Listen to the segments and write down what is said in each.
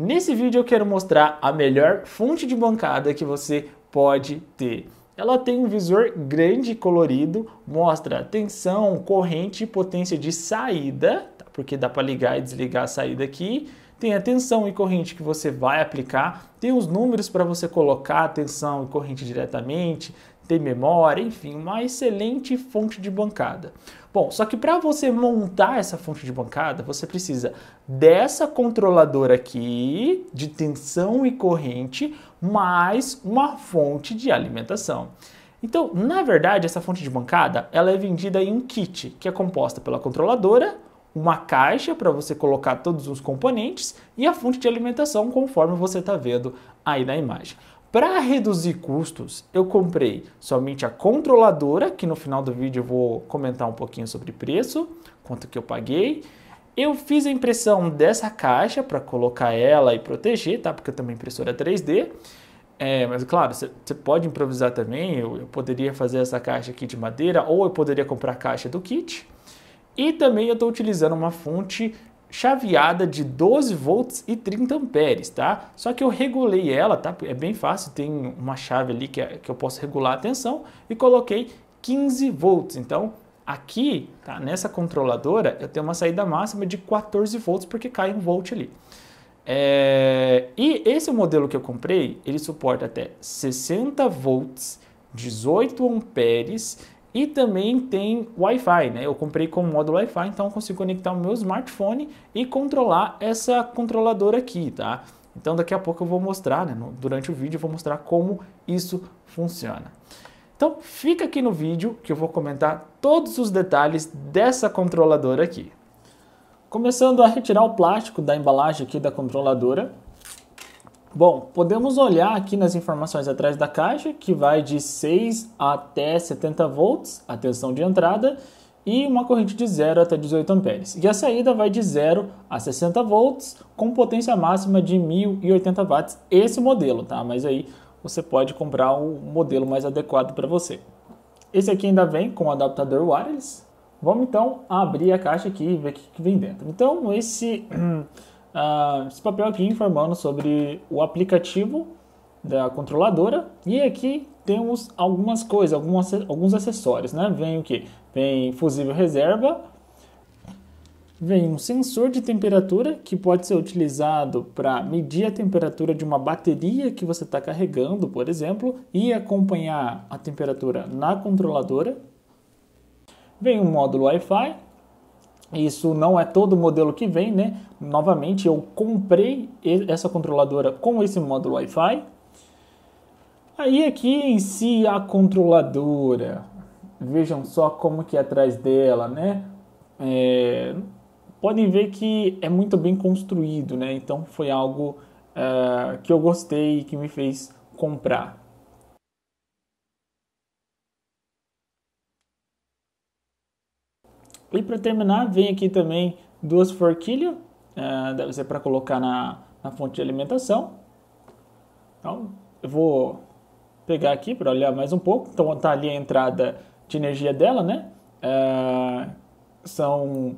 Nesse vídeo eu quero mostrar a melhor fonte de bancada que você pode ter. Ela tem um visor grande e colorido, mostra tensão, corrente e potência de saída, tá? porque dá para ligar e desligar a saída aqui. Tem a tensão e corrente que você vai aplicar, tem os números para você colocar a tensão e corrente diretamente, ter memória, enfim, uma excelente fonte de bancada. Bom, só que para você montar essa fonte de bancada, você precisa dessa controladora aqui de tensão e corrente mais uma fonte de alimentação. Então, na verdade, essa fonte de bancada, ela é vendida em um kit, que é composta pela controladora, uma caixa para você colocar todos os componentes e a fonte de alimentação, conforme você está vendo aí na imagem. Para reduzir custos, eu comprei somente a controladora, que no final do vídeo eu vou comentar um pouquinho sobre preço, quanto que eu paguei. Eu fiz a impressão dessa caixa para colocar ela e proteger, tá? Porque eu tenho uma impressora 3D. É, mas claro, você pode improvisar também. Eu, eu poderia fazer essa caixa aqui de madeira ou eu poderia comprar a caixa do kit. E também eu estou utilizando uma fonte chaveada de 12 volts e 30 amperes, tá? Só que eu regulei ela, tá? É bem fácil, tem uma chave ali que, é, que eu posso regular a tensão e coloquei 15 volts. Então, aqui, tá? Nessa controladora, eu tenho uma saída máxima de 14 volts porque cai um volt ali. É... E esse é modelo que eu comprei, ele suporta até 60 volts, 18 amperes e também tem Wi-Fi, né? Eu comprei com o módulo Wi-Fi, então eu consigo conectar o meu smartphone e controlar essa controladora aqui, tá? Então daqui a pouco eu vou mostrar, né? durante o vídeo eu vou mostrar como isso funciona. Então fica aqui no vídeo que eu vou comentar todos os detalhes dessa controladora aqui. Começando a retirar o plástico da embalagem aqui da controladora, Bom, podemos olhar aqui nas informações atrás da caixa, que vai de 6 até 70 volts, a tensão de entrada, e uma corrente de 0 até 18 amperes. E a saída vai de 0 a 60 volts, com potência máxima de 1080 watts, esse modelo, tá? Mas aí você pode comprar um modelo mais adequado para você. Esse aqui ainda vem com adaptador wireless. Vamos então abrir a caixa aqui e ver o que vem dentro. Então, esse ah, esse papel aqui informando sobre o aplicativo da controladora. E aqui temos algumas coisas, algumas, alguns acessórios, né? Vem o que? Vem fusível reserva, vem um sensor de temperatura que pode ser utilizado para medir a temperatura de uma bateria que você está carregando, por exemplo, e acompanhar a temperatura na controladora. Vem um módulo Wi-Fi isso não é todo o modelo que vem, né? Novamente, eu comprei essa controladora com esse módulo Wi-Fi. Aí aqui em si a controladora. Vejam só como que é atrás dela, né? É... Podem ver que é muito bem construído, né? Então foi algo uh, que eu gostei e que me fez comprar. E para terminar, vem aqui também duas forquilhas, uh, deve ser para colocar na, na fonte de alimentação. Então, eu vou pegar aqui para olhar mais um pouco. Então, está ali a entrada de energia dela, né? Uh, são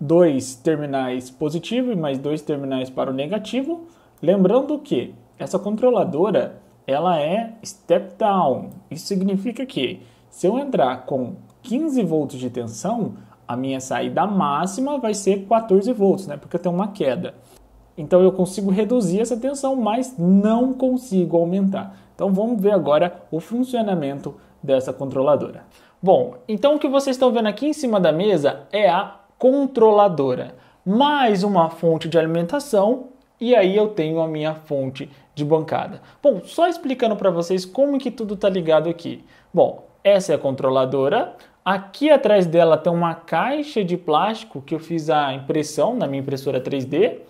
dois terminais positivo e mais dois terminais para o negativo. Lembrando que essa controladora ela é step down. Isso significa que se eu entrar com 15 volts de tensão, a minha saída máxima vai ser 14 volts, né? Porque eu tenho uma queda. Então eu consigo reduzir essa tensão, mas não consigo aumentar. Então vamos ver agora o funcionamento dessa controladora. Bom, então o que vocês estão vendo aqui em cima da mesa é a controladora, mais uma fonte de alimentação e aí eu tenho a minha fonte de bancada. Bom, só explicando para vocês como que tudo está ligado aqui. Bom, essa é a controladora, Aqui atrás dela tem uma caixa de plástico que eu fiz a impressão na minha impressora 3D.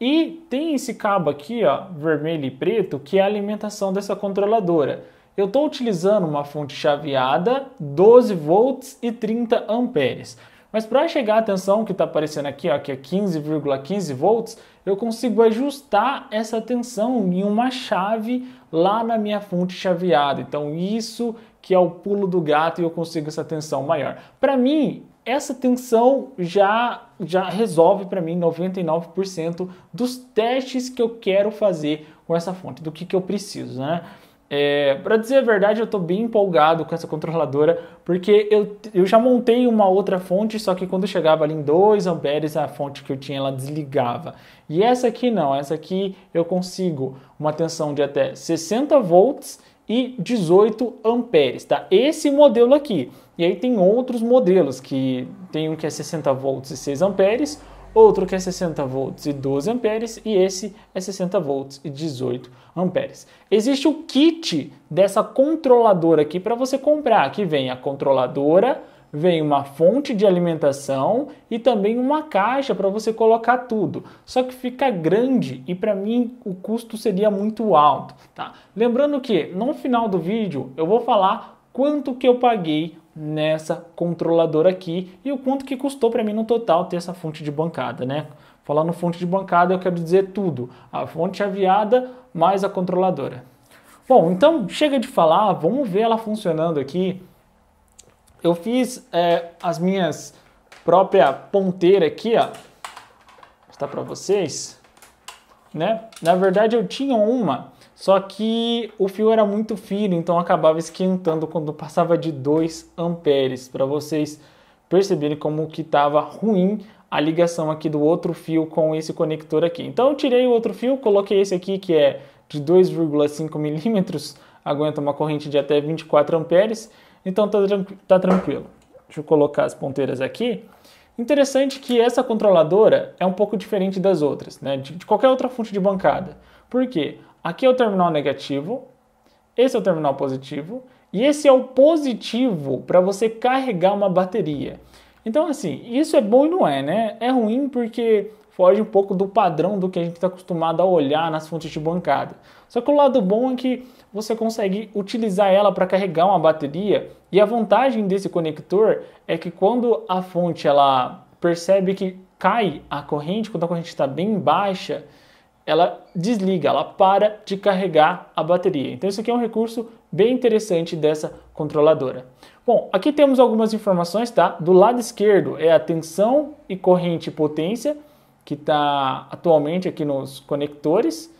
E tem esse cabo aqui, ó, vermelho e preto, que é a alimentação dessa controladora. Eu estou utilizando uma fonte chaveada, 12 volts e 30 amperes. Mas para chegar à tensão que está aparecendo aqui, ó, que é 15,15 volts, eu consigo ajustar essa tensão em uma chave lá na minha fonte chaveada. Então isso que é o pulo do gato e eu consigo essa tensão maior. Para mim, essa tensão já já resolve para mim 99% dos testes que eu quero fazer com essa fonte, do que, que eu preciso, né? É, para dizer a verdade, eu estou bem empolgado com essa controladora, porque eu, eu já montei uma outra fonte, só que quando chegava ali em 2 amperes, a fonte que eu tinha ela desligava. E essa aqui não, essa aqui eu consigo uma tensão de até 60 volts e 18 amperes, tá? Esse modelo aqui. E aí tem outros modelos que tem um que é 60 volts e 6 amperes, outro que é 60 volts e 12 amperes e esse é 60 volts e 18 amperes. Existe o kit dessa controladora aqui para você comprar, que vem a controladora, vem uma fonte de alimentação e também uma caixa para você colocar tudo. Só que fica grande e para mim o custo seria muito alto, tá? Lembrando que no final do vídeo eu vou falar quanto que eu paguei nessa controladora aqui e o quanto que custou para mim no total ter essa fonte de bancada, né? Falando fonte de bancada, eu quero dizer tudo: a fonte aviada mais a controladora. Bom, então chega de falar, vamos ver ela funcionando aqui. Eu fiz é, as minhas própria ponteira aqui, ó. Está para vocês, né? Na verdade eu tinha uma, só que o fio era muito fino, então acabava esquentando quando passava de 2 amperes, para vocês perceberem como que estava ruim a ligação aqui do outro fio com esse conector aqui. Então eu tirei o outro fio, coloquei esse aqui que é de 2,5 milímetros, aguenta uma corrente de até 24 amperes então tá, tá tranquilo. Deixa eu colocar as ponteiras aqui. Interessante que essa controladora é um pouco diferente das outras, né? de, de qualquer outra fonte de bancada. Por quê? Aqui é o terminal negativo, esse é o terminal positivo e esse é o positivo para você carregar uma bateria. Então, assim, isso é bom e não é, né? É ruim porque foge um pouco do padrão do que a gente está acostumado a olhar nas fontes de bancada. Só que o lado bom é que você consegue utilizar ela para carregar uma bateria e a vantagem desse conector é que quando a fonte ela percebe que cai a corrente, quando a corrente está bem baixa, ela desliga, ela para de carregar a bateria. Então isso aqui é um recurso bem interessante dessa controladora. Bom, aqui temos algumas informações, tá? Do lado esquerdo é a tensão e corrente e potência que está atualmente aqui nos conectores,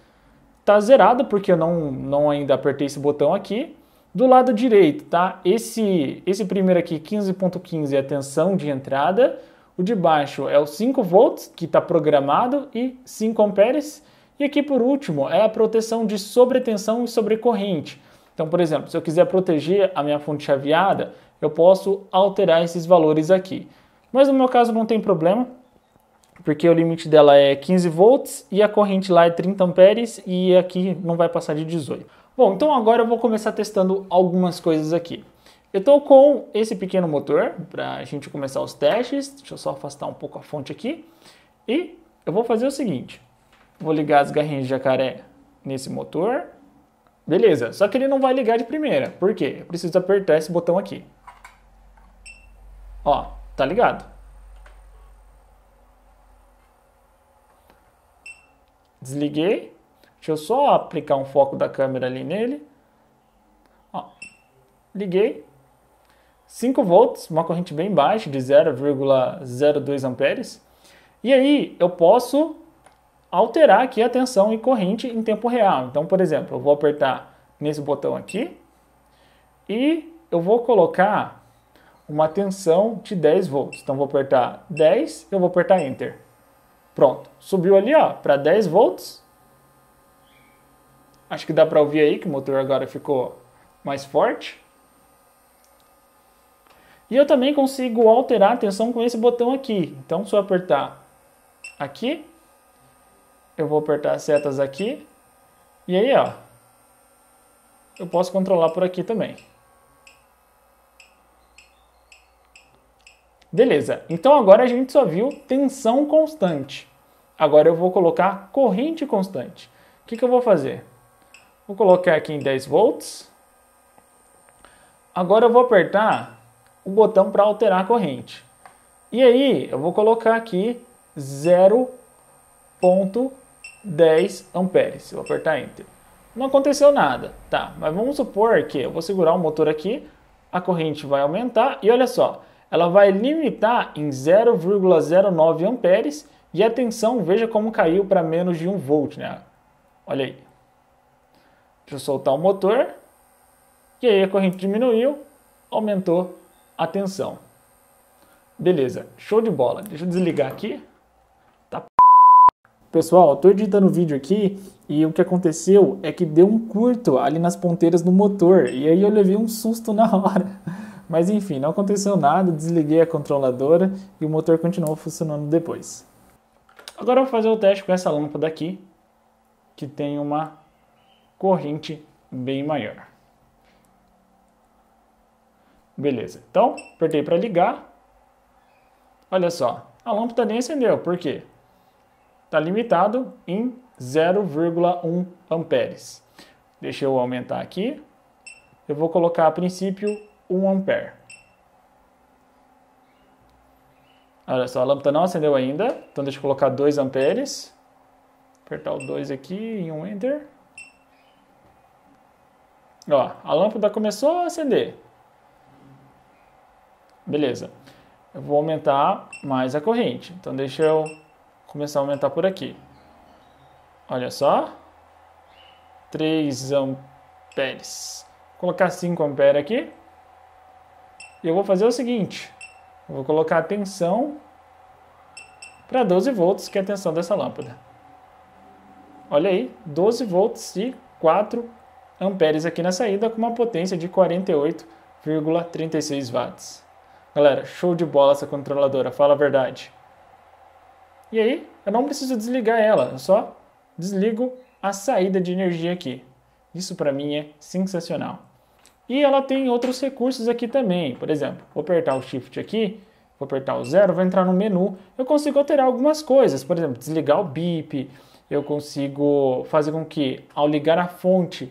está zerado porque eu não, não ainda apertei esse botão aqui. Do lado direito, tá? Esse, esse primeiro aqui, 15.15, é a tensão de entrada. O de baixo é o 5 volts, que está programado, e 5 amperes. E aqui, por último, é a proteção de sobretensão e sobrecorrente. Então, por exemplo, se eu quiser proteger a minha fonte chaveada, eu posso alterar esses valores aqui. Mas no meu caso não tem problema, porque o limite dela é 15 volts e a corrente lá é 30 amperes e aqui não vai passar de 18. Bom, então agora eu vou começar testando algumas coisas aqui. Eu estou com esse pequeno motor para a gente começar os testes. Deixa eu só afastar um pouco a fonte aqui. E eu vou fazer o seguinte. Vou ligar as garrinhas de jacaré nesse motor. Beleza, só que ele não vai ligar de primeira. Por quê? Eu preciso apertar esse botão aqui. Ó, tá ligado. Desliguei. Deixa eu só aplicar um foco da câmera ali nele. Ó, liguei. 5 volts, uma corrente bem baixa de 0,02 amperes. E aí eu posso alterar aqui a tensão e corrente em tempo real. Então, por exemplo, eu vou apertar nesse botão aqui e eu vou colocar uma tensão de 10 volts. Então, vou apertar 10, eu vou apertar Enter. Pronto. Subiu ali, ó, para 10 volts. Acho que dá para ouvir aí que o motor agora ficou mais forte. E eu também consigo alterar a tensão com esse botão aqui. Então, se eu apertar aqui, eu vou apertar as setas aqui. E aí, ó, eu posso controlar por aqui também. Beleza, então agora a gente só viu tensão constante. Agora eu vou colocar corrente constante. O que, que eu vou fazer? Vou colocar aqui em 10 volts. Agora eu vou apertar o botão para alterar a corrente. E aí eu vou colocar aqui 0.10 amperes. Eu vou apertar Enter. Não aconteceu nada, tá? Mas vamos supor que eu vou segurar o motor aqui, a corrente vai aumentar e olha só, ela vai limitar em 0,09 amperes e a tensão, veja como caiu para menos de 1 volt, né? Olha aí. Deixa eu soltar o motor. E aí a corrente diminuiu, aumentou a tensão. Beleza, show de bola. Deixa eu desligar aqui. Tá Pessoal, estou editando o vídeo aqui e o que aconteceu é que deu um curto ali nas ponteiras do motor. E aí eu levei um susto na hora. Mas enfim, não aconteceu nada, desliguei a controladora e o motor continuou funcionando depois. Agora eu vou fazer o teste com essa lâmpada aqui, que tem uma corrente bem maior. Beleza, então apertei para ligar. Olha só, a lâmpada nem acendeu, por quê? Está limitado em 0,1 amperes. Deixa eu aumentar aqui. Eu vou colocar a princípio 1 ampere. Olha só, a lâmpada não acendeu ainda, então deixa eu colocar 2 amperes. Apertar o 2 aqui em um enter. Ó, a lâmpada começou a acender. Beleza. Eu vou aumentar mais a corrente. Então deixa eu começar a aumentar por aqui. Olha só. 3 amperes. Vou colocar 5 amperes aqui. E eu vou fazer o seguinte, eu vou colocar a tensão para 12 volts, que é a tensão dessa lâmpada. Olha aí, 12 volts e 4 amperes aqui na saída, com uma potência de 48,36 watts. Galera, show de bola essa controladora, fala a verdade. E aí, eu não preciso desligar ela, eu só desligo a saída de energia aqui. Isso para mim é sensacional. E ela tem outros recursos aqui também. Por exemplo, vou apertar o Shift aqui, vou apertar o zero, vou entrar no menu. Eu consigo alterar algumas coisas, por exemplo, desligar o bip. Eu consigo fazer com que, ao ligar a fonte,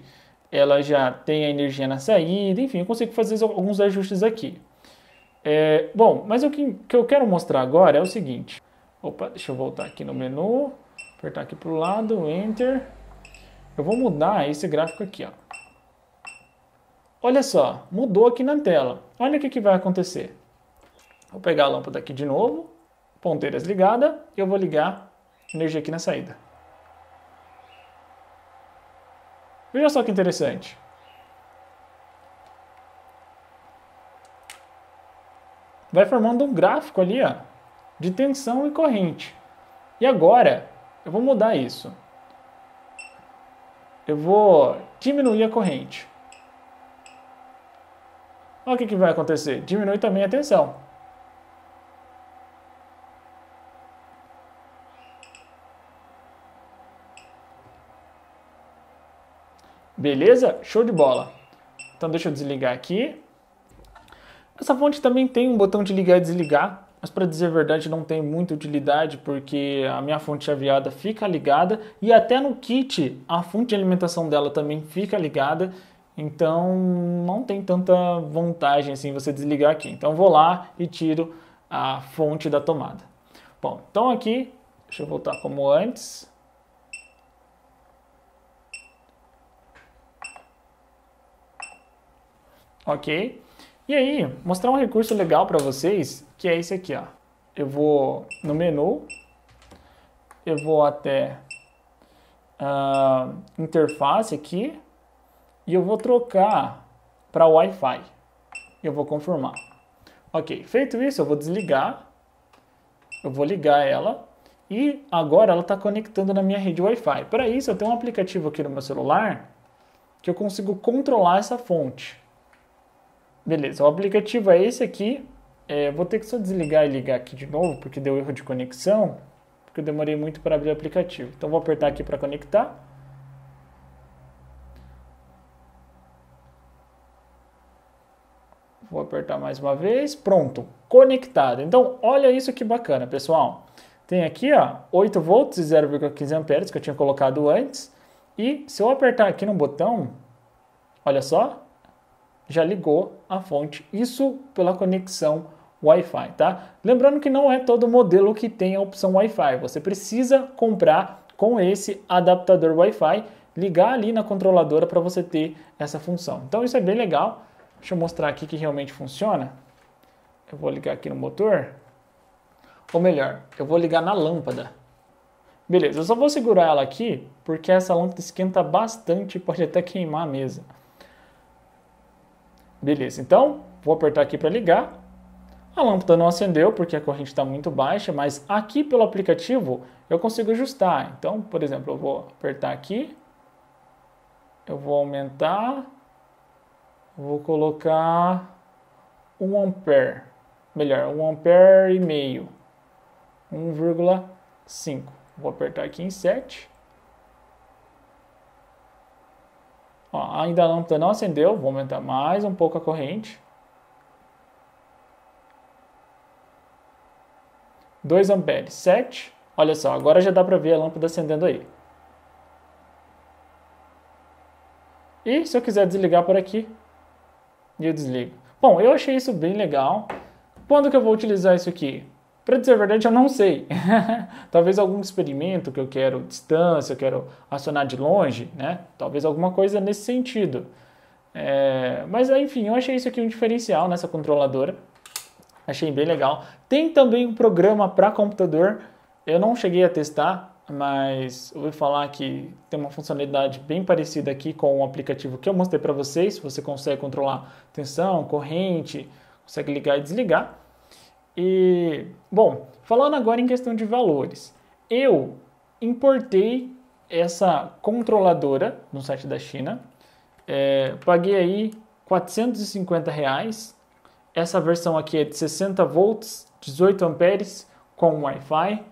ela já tenha energia na saída. Enfim, eu consigo fazer alguns ajustes aqui. É, bom, mas o que, que eu quero mostrar agora é o seguinte. Opa, deixa eu voltar aqui no menu, apertar aqui para o lado, Enter. Eu vou mudar esse gráfico aqui, ó. Olha só, mudou aqui na tela. Olha o que, que vai acontecer. Vou pegar a lâmpada aqui de novo, ponteiras ligada, eu vou ligar energia aqui na saída. Veja só que interessante. Vai formando um gráfico ali, ó, de tensão e corrente. E agora, eu vou mudar isso. Eu vou diminuir a corrente. Olha o que, que vai acontecer. Diminui também a tensão. Beleza? Show de bola. Então deixa eu desligar aqui. Essa fonte também tem um botão de ligar e desligar, mas para dizer a verdade não tem muita utilidade porque a minha fonte chaveada fica ligada e até no kit a fonte de alimentação dela também fica ligada. Então não tem tanta vantagem assim você desligar aqui. Então vou lá e tiro a fonte da tomada. Bom, então aqui, deixa eu voltar como antes. Ok? E aí, mostrar um recurso legal para vocês, que é esse aqui, ó. Eu vou no menu, eu vou até uh, interface aqui, e eu vou trocar para Wi-Fi. Eu vou confirmar. Ok, feito isso, eu vou desligar. Eu vou ligar ela. E agora ela está conectando na minha rede Wi-Fi. Para isso, eu tenho um aplicativo aqui no meu celular que eu consigo controlar essa fonte. Beleza, o aplicativo é esse aqui. É, vou ter que só desligar e ligar aqui de novo, porque deu erro de conexão, porque eu demorei muito para abrir o aplicativo. Então, vou apertar aqui para conectar. Vou apertar mais uma vez. Pronto, conectado. Então, olha isso que bacana, pessoal. Tem aqui, ó, 8 volts e 0,15 amperes que eu tinha colocado antes. E se eu apertar aqui no botão, olha só, já ligou a fonte. Isso pela conexão Wi-Fi, tá? Lembrando que não é todo modelo que tem a opção Wi-Fi. Você precisa comprar com esse adaptador Wi-Fi, ligar ali na controladora para você ter essa função. Então isso é bem legal. Deixa eu mostrar aqui que realmente funciona. Eu vou ligar aqui no motor. Ou melhor, eu vou ligar na lâmpada. Beleza, eu só vou segurar ela aqui, porque essa lâmpada esquenta bastante e pode até queimar a mesa. Beleza, então vou apertar aqui para ligar. A lâmpada não acendeu porque a corrente está muito baixa, mas aqui pelo aplicativo eu consigo ajustar. Então, por exemplo, eu vou apertar aqui, eu vou aumentar, Vou colocar 1 ampere, melhor, 1 ampere e meio, 1,5. Vou apertar aqui em 7. Ó, ainda a lâmpada não acendeu, vou aumentar mais um pouco a corrente. 2 amperes, 7. Olha só, agora já dá para ver a lâmpada acendendo aí. E se eu quiser desligar por aqui, e eu desligo. Bom, eu achei isso bem legal. Quando que eu vou utilizar isso aqui? Para dizer a verdade, eu não sei. Talvez algum experimento que eu quero distância, eu quero acionar de longe, né? Talvez alguma coisa nesse sentido. É... Mas enfim, eu achei isso aqui um diferencial nessa controladora. Achei bem legal. Tem também um programa para computador. Eu não cheguei a testar, mas eu vou falar que tem uma funcionalidade bem parecida aqui com o aplicativo que eu mostrei para vocês. Você consegue controlar tensão, corrente, consegue ligar e desligar. E, bom, falando agora em questão de valores, eu importei essa controladora no site da China, é, paguei aí 450 reais. Essa versão aqui é de 60 volts, 18 amperes com Wi-Fi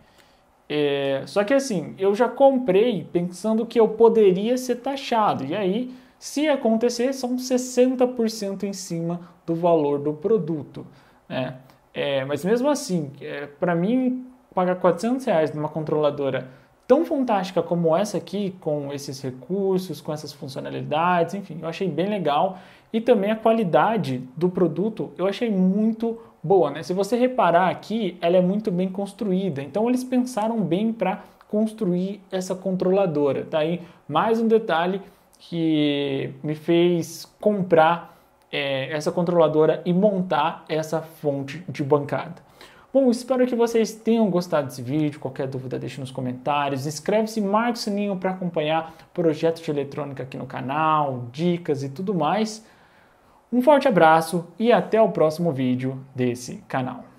é, só que assim, eu já comprei pensando que eu poderia ser taxado. E aí, se acontecer, são 60% em cima do valor do produto. Né? É, mas mesmo assim, é, para mim, pagar 400 reais numa controladora tão fantástica como essa aqui, com esses recursos, com essas funcionalidades, enfim, eu achei bem legal. E também a qualidade do produto eu achei muito boa, né? Se você reparar aqui, ela é muito bem construída. Então eles pensaram bem para construir essa controladora. Tá aí mais um detalhe que me fez comprar é, essa controladora e montar essa fonte de bancada. Bom, espero que vocês tenham gostado desse vídeo. Qualquer dúvida, deixe nos comentários. Inscreve-se e marque o sininho para acompanhar projetos de eletrônica aqui no canal, dicas e tudo mais. Um forte abraço e até o próximo vídeo desse canal.